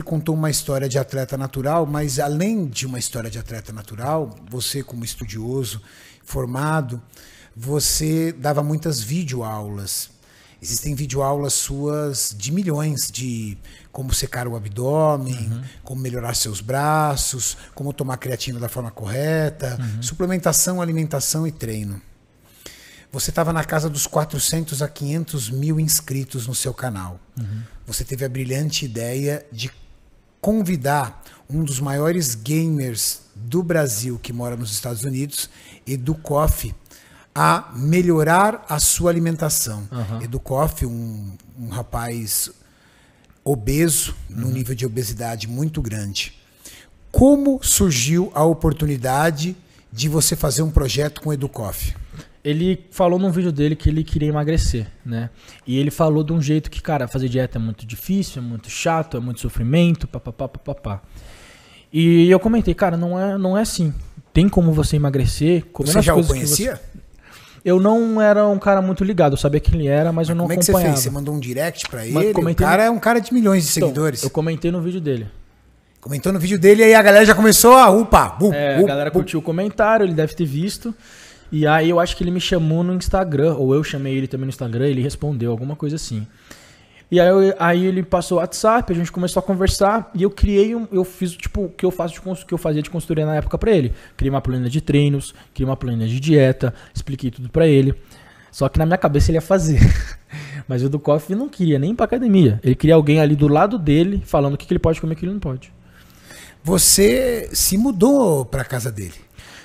sempre contou uma história de atleta natural, mas além de uma história de atleta natural, você como estudioso formado, você dava muitas videoaulas. Existem videoaulas suas de milhões de como secar o abdômen, uhum. como melhorar seus braços, como tomar creatina da forma correta, uhum. suplementação, alimentação e treino. Você estava na casa dos 400 a 500 mil inscritos no seu canal. Uhum. Você teve a brilhante ideia de convidar um dos maiores gamers do Brasil que mora nos Estados Unidos, Edu Koff, a melhorar a sua alimentação. Uhum. Edu Koff, um, um rapaz obeso, uhum. num nível de obesidade muito grande. Como surgiu a oportunidade de você fazer um projeto com Edu Koff? ele falou num vídeo dele que ele queria emagrecer, né? E ele falou de um jeito que, cara, fazer dieta é muito difícil, é muito chato, é muito sofrimento, papapá, papapá. E eu comentei, cara, não é, não é assim. Tem como você emagrecer. Você já o conhecia? Eu não era um cara muito ligado, eu sabia quem ele era, mas, mas eu não como acompanhava. Como é que você fez? Você mandou um direct pra mas ele? Comentei... O cara é um cara de milhões de então, seguidores. Então, eu comentei no vídeo dele. Comentou no vídeo dele e aí a galera já começou a upa. Bu, é, a galera curtiu o comentário, ele deve ter visto. E aí eu acho que ele me chamou no Instagram, ou eu chamei ele também no Instagram, ele respondeu, alguma coisa assim. E aí, eu, aí ele passou o WhatsApp, a gente começou a conversar e eu criei um, eu fiz tipo o que eu faço de que eu fazia de consultoria na época para ele. Criei uma planilha de treinos, criei uma planilha de dieta, expliquei tudo para ele. Só que na minha cabeça ele ia fazer. Mas o do Coffee não queria nem para pra academia. Ele queria alguém ali do lado dele falando o que, que ele pode comer e o é que ele não pode. Você se mudou pra casa dele?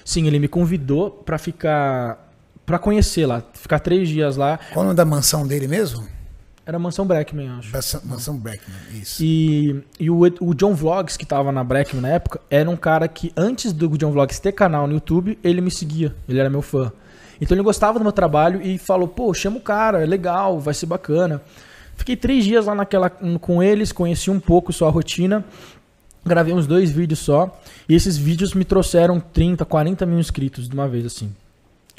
Sim, ele me convidou para ficar. para conhecer lá, ficar três dias lá. Qual o nome da mansão dele mesmo? Era Mansão Breckman, acho. Mansão, Mansão Breckman, isso. E, e o, o, John Vlogs, que tava na Breckman na época, era um cara que, antes do John Vlogs ter canal no YouTube, ele me seguia. Ele era meu fã. Então ele gostava do meu trabalho e falou: pô, chama o cara, é legal, vai ser bacana. Fiquei três dias lá naquela, com eles, conheci um pouco sua rotina. Gravei uns dois vídeos só. E esses vídeos me trouxeram 30, 40 mil inscritos de uma vez, assim.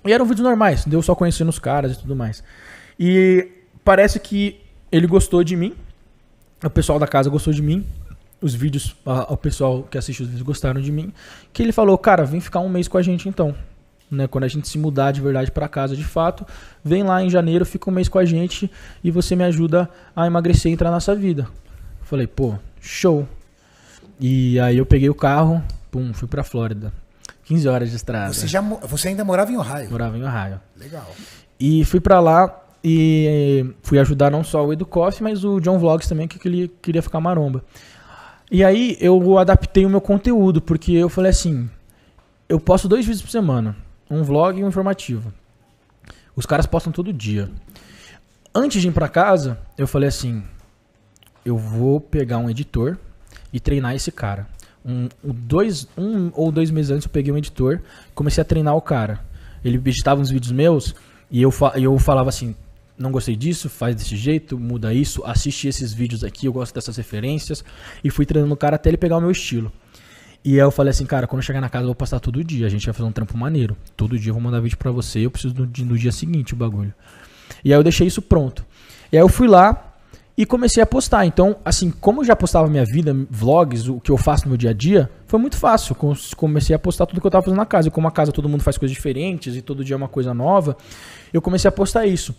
E eram vídeos normais, deu só conhecendo os caras e tudo mais. E parece que ele gostou de mim. O pessoal da casa gostou de mim. Os vídeos, o pessoal que assiste os vídeos gostaram de mim. Que ele falou, cara, vem ficar um mês com a gente então. Né, quando a gente se mudar de verdade para casa de fato, vem lá em janeiro, fica um mês com a gente e você me ajuda a emagrecer e entrar nessa vida. Falei, pô, show. E aí eu peguei o carro, pum, fui pra Flórida. 15 horas de estrada. Você, já, você ainda morava em Ohio? Morava em Ohio. Legal. E fui pra lá e fui ajudar não só o Edu Coffee, mas o John Vlogs também, que ele queria ficar maromba. E aí eu adaptei o meu conteúdo, porque eu falei assim, eu posto dois vídeos por semana, um vlog e um informativo. Os caras postam todo dia. Antes de ir para casa, eu falei assim, eu vou pegar um editor e treinar esse cara. Um, dois, um ou dois meses antes eu peguei um editor, comecei a treinar o cara. Ele editava uns vídeos meus e eu, eu falava assim, não gostei disso, faz desse jeito, muda isso, assiste esses vídeos aqui, eu gosto dessas referências. E fui treinando o cara até ele pegar o meu estilo. E aí eu falei assim, cara, quando eu chegar na casa eu vou passar todo dia, a gente vai fazer um trampo maneiro. Todo dia eu vou mandar vídeo para você, eu preciso no dia seguinte o bagulho. E aí eu deixei isso pronto. E aí eu fui lá, e comecei a postar. Então, assim, como eu já postava minha vida, vlogs, o que eu faço no meu dia a dia, foi muito fácil. Comecei a postar tudo que eu estava fazendo na casa. E como a casa todo mundo faz coisas diferentes e todo dia é uma coisa nova, eu comecei a postar isso.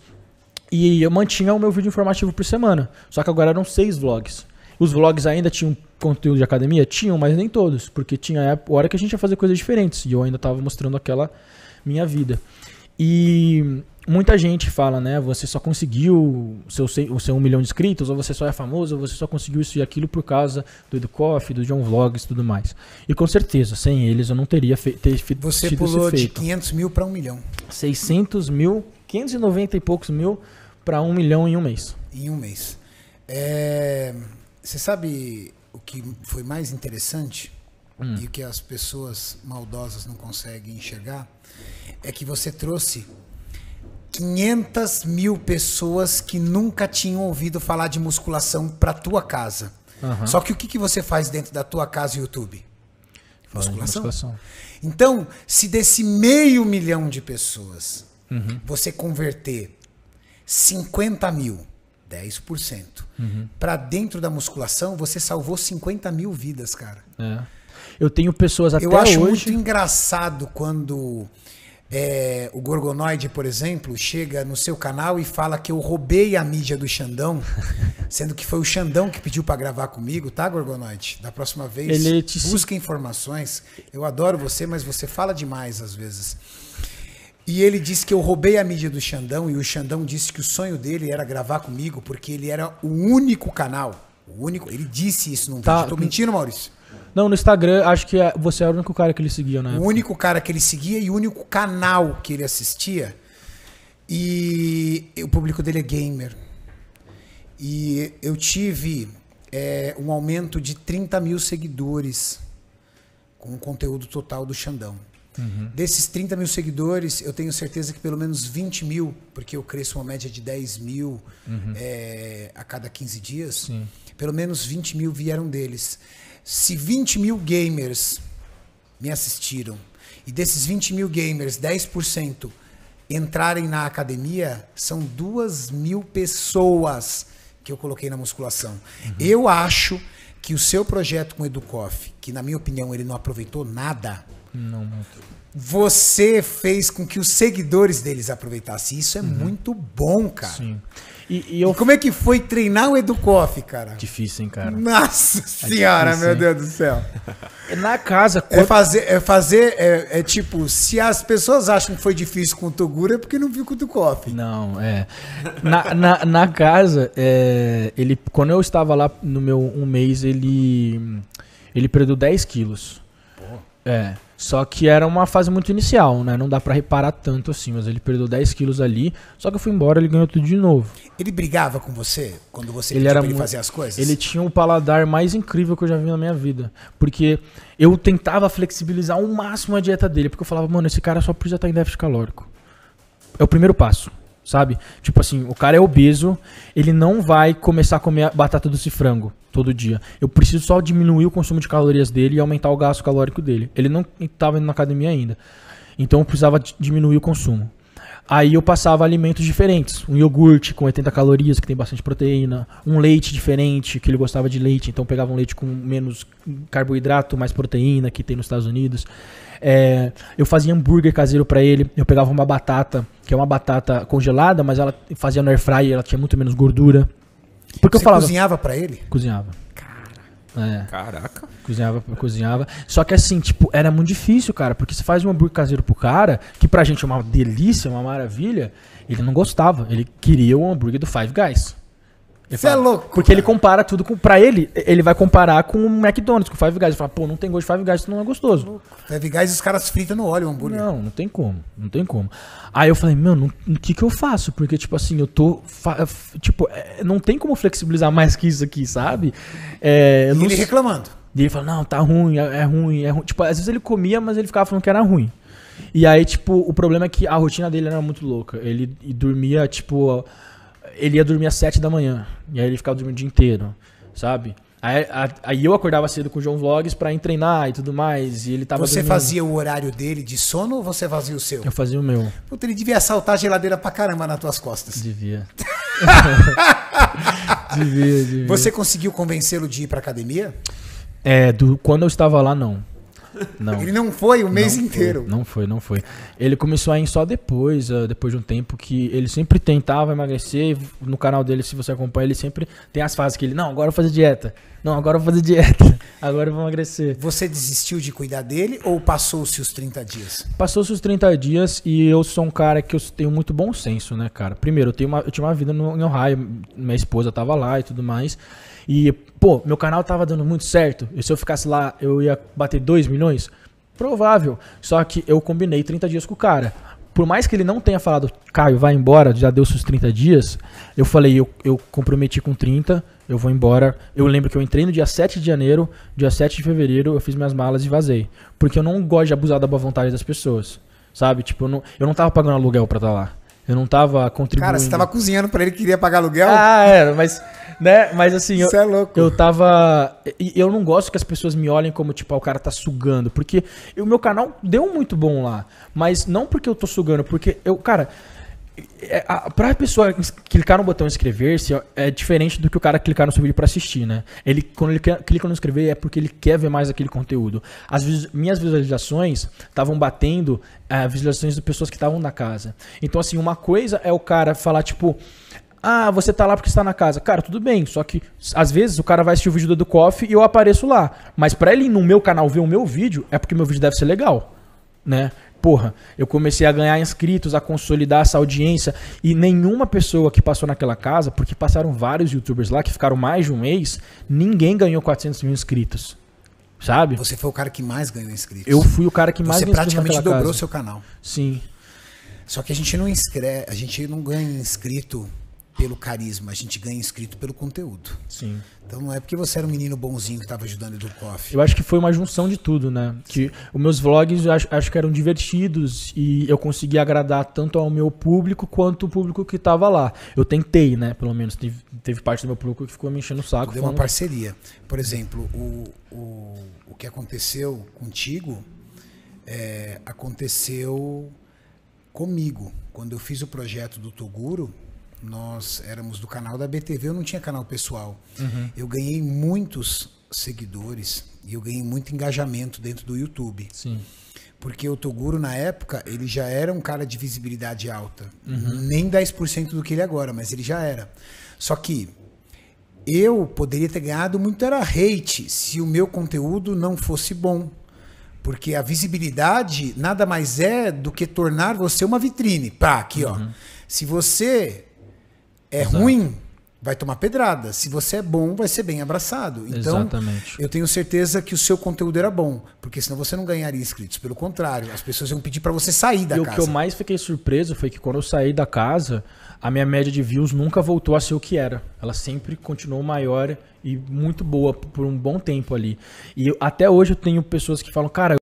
E eu mantinha o meu vídeo informativo por semana. Só que agora eram seis vlogs. Os vlogs ainda tinham conteúdo de academia? Tinham, mas nem todos. Porque tinha a hora que a gente ia fazer coisas diferentes. E eu ainda estava mostrando aquela minha vida. E muita gente fala, né? Você só conseguiu seu, o seu um milhão de inscritos, ou você só é famoso, ou você só conseguiu isso e aquilo por causa do Edu Koff, do John Vlogs e tudo mais. E com certeza, sem eles eu não teria fe, ter feito Você pulou de 500 mil para um milhão. 600 mil, 590 e poucos mil para um milhão em um mês. Em um mês. É, você sabe o que foi mais interessante? Hum. E o que as pessoas maldosas não conseguem enxergar é que você trouxe 500 mil pessoas que nunca tinham ouvido falar de musculação para tua casa. Uhum. Só que o que, que você faz dentro da tua casa, YouTube? Musculação. musculação. Então, se desse meio milhão de pessoas uhum. você converter 50 mil, 10%, uhum. para dentro da musculação, você salvou 50 mil vidas, cara. É. Eu tenho pessoas até hoje. Eu acho hoje... muito engraçado quando é, o Gorgonoide, por exemplo, chega no seu canal e fala que eu roubei a mídia do Xandão, sendo que foi o Xandão que pediu para gravar comigo, tá, Gorgonoide? Da próxima vez, Ele te... busca informações. Eu adoro você, mas você fala demais às vezes. E ele disse que eu roubei a mídia do Xandão e o Xandão disse que o sonho dele era gravar comigo porque ele era o único canal o único. Ele disse isso num tá. vídeo. Tô mentindo, Maurício? Não, no Instagram, acho que é, você era é o único cara que ele seguia, né? O único cara que ele seguia e o único canal que ele assistia. E o público dele é gamer. E eu tive é, um aumento de 30 mil seguidores com o conteúdo total do Xandão. Uhum. Desses 30 mil seguidores, eu tenho certeza que pelo menos 20 mil, porque eu cresço uma média de 10 mil uhum. é, a cada 15 dias, Sim. pelo menos 20 mil vieram deles. Se 20 mil gamers me assistiram, e desses 20 mil gamers, 10% entrarem na academia, são 2 mil pessoas que eu coloquei na musculação. Uhum. Eu acho que o seu projeto com o Educoff, que na minha opinião ele não aproveitou nada, não, muito. Você fez com que os seguidores deles aproveitassem. Isso é uhum. muito bom, cara. Sim. E, e, eu... e, como é que foi treinar o Educoff, cara? Difícil, hein, cara? Nossa é senhora, difícil, meu hein? Deus do céu. É na casa. É fazer. É, fazer é, é, tipo, se as pessoas acham que foi difícil com o Toguro, é porque não viu com o Educoff. Não, é. Na, na, na casa, é, ele, quando eu estava lá no meu um mês, ele. Ele perdeu 10 quilos. Pô. É. Só que era uma fase muito inicial, né? Não dá para reparar tanto assim, mas ele perdeu 10 quilos ali, só que eu fui embora, ele ganhou tudo de novo. Ele brigava com você quando você ele era pra ele fazer as coisas? Ele tinha um paladar mais incrível que eu já vi na minha vida. Porque eu tentava flexibilizar ao máximo a dieta dele, porque eu falava, mano, esse cara só precisa estar tá em déficit calórico. É o primeiro passo sabe? Tipo assim, o cara é obeso, ele não vai começar a comer batata doce e frango todo dia. Eu preciso só diminuir o consumo de calorias dele e aumentar o gasto calórico dele. Ele não estava indo na academia ainda. Então eu precisava diminuir o consumo. Aí eu passava alimentos diferentes. Um iogurte com 80 calorias, que tem bastante proteína. Um leite diferente, que ele gostava de leite. Então pegava um leite com menos carboidrato, mais proteína, que tem nos Estados Unidos. É, eu fazia hambúrguer caseiro para ele. Eu pegava uma batata, que é uma batata congelada, mas ela fazia no air fryer, ela tinha muito menos gordura. Porque Você eu falava. cozinhava para ele? Cozinhava. Caramba. É. Caraca. Cozinhava, cozinhava. Só que assim, tipo, era muito difícil, cara, porque você faz um hambúrguer caseiro pro cara, que pra gente é uma delícia, uma maravilha, ele não gostava. Ele queria o hambúrguer do Five Guys. Você é louco. Porque cara. ele compara tudo com. Pra ele, ele vai comparar com o McDonald's, com o Five Guys. Ele fala, pô, não tem gosto de Five Guys, isso não é gostoso. Five Guys, os caras fritam no óleo o hambúrguer. Não, não tem como. Não tem como. Aí eu falei, mano, o que que eu faço? Porque, tipo assim, eu tô. Tipo, é, não tem como flexibilizar mais que isso aqui, sabe? É, e ele reclamando. E ele fala, não, tá ruim, é, é ruim, é ruim. Tipo, às vezes ele comia, mas ele ficava falando que era ruim. E aí, tipo, o problema é que a rotina dele era muito louca. Ele dormia, tipo ele ia dormir às sete da manhã. E aí ele ficava dormindo o dia inteiro, sabe? Aí, a, aí eu acordava cedo com o João Vlogs pra ir treinar e tudo mais. E ele tava Você dormindo. fazia o horário dele de sono ou você fazia o seu? Eu fazia o meu. Puta, ele devia assaltar a geladeira pra caramba nas tuas costas. Devia. devia, devia. Você conseguiu convencê-lo de ir pra academia? É, do, quando eu estava lá, não. Não. Ele não foi o mês não inteiro. Foi, não foi, não foi. Ele começou a ir só depois, ah, depois de um tempo que ele sempre tentava emagrecer. No canal dele, se você acompanha, ele sempre tem as fases que ele, não, agora eu vou fazer dieta. Não, agora eu vou fazer dieta. Agora eu vou emagrecer. Você desistiu de cuidar dele ou passou-se os 30 dias? Passou-se os 30 dias e eu sou um cara que eu tenho muito bom senso, né, cara? Primeiro, eu, tenho uma, eu tinha uma vida no, em Ohio, minha esposa tava lá e tudo mais. E, pô, meu canal tava dando muito certo. E se eu ficasse lá, eu ia bater 2 milhões? Provável. Só que eu combinei 30 dias com o cara. Por mais que ele não tenha falado, Caio, vai embora, já deu seus 30 dias, eu falei, eu, eu comprometi com 30, eu vou embora. Eu lembro que eu entrei no dia 7 de janeiro, dia 7 de fevereiro, eu fiz minhas malas e vazei. Porque eu não gosto de abusar da boa vontade das pessoas. Sabe? Tipo, eu não, eu não tava pagando aluguel pra estar tá lá. Eu não tava contribuindo. Cara, você tava cozinhando para ele que queria pagar aluguel? Ah, era, mas. Né? Mas assim, eu, é louco. eu tava. Eu não gosto que as pessoas me olhem como, tipo, ah, o cara tá sugando. Porque o meu canal deu muito bom lá. Mas não porque eu tô sugando, porque eu, cara, para é, a pessoa clicar no botão inscrever-se é diferente do que o cara clicar no seu vídeo para assistir, né? Ele quando ele clica no inscrever é porque ele quer ver mais aquele conteúdo. As minhas visualizações estavam batendo é, visualizações de pessoas que estavam na casa. Então assim, uma coisa é o cara falar tipo ah, você tá lá porque está na casa. Cara, tudo bem, só que às vezes o cara vai assistir o vídeo do Coffee e eu apareço lá. Mas para ele no meu canal ver o meu vídeo, é porque meu vídeo deve ser legal, né? porra, eu comecei a ganhar inscritos, a consolidar essa audiência e nenhuma pessoa que passou naquela casa, porque passaram vários youtubers lá que ficaram mais de um mês, ninguém ganhou 400 mil inscritos. Sabe? Você foi o cara que mais ganhou inscritos. Eu fui o cara que mais ganhou inscritos. Você praticamente dobrou casa. seu canal. Sim. Só que a gente não inscreve, a gente não ganha inscrito pelo carisma, a gente ganha inscrito pelo conteúdo. Sim. Então não é porque você era um menino bonzinho que estava ajudando o Edukoff. Eu acho que foi uma junção de tudo, né? Sim. Que os meus vlogs eu acho, acho que eram divertidos e eu consegui agradar tanto ao meu público quanto o público que estava lá. Eu tentei, né? Pelo menos teve, teve, parte do meu público que ficou me enchendo o saco. Deu falando... uma parceria. Por exemplo, o, o, o que aconteceu contigo é, aconteceu comigo. Quando eu fiz o projeto do Toguro, nós éramos do canal da BTV, eu não tinha canal pessoal. Uhum. Eu ganhei muitos seguidores e eu ganhei muito engajamento dentro do YouTube. Sim. Porque o Toguro, na época, ele já era um cara de visibilidade alta. Uhum. Nem 10% do que ele é agora, mas ele já era. Só que eu poderia ter ganhado muito era hate se o meu conteúdo não fosse bom. Porque a visibilidade nada mais é do que tornar você uma vitrine. Pá, aqui, uhum. ó. Se você é Exato. ruim, vai tomar pedrada. Se você é bom, vai ser bem abraçado. Então, Exatamente. eu tenho certeza que o seu conteúdo era bom, porque senão você não ganharia inscritos. Pelo contrário, as pessoas iam pedir para você sair da e casa. E o que eu mais fiquei surpreso foi que quando eu saí da casa, a minha média de views nunca voltou a ser o que era. Ela sempre continuou maior e muito boa por um bom tempo ali. E até hoje eu tenho pessoas que falam, cara,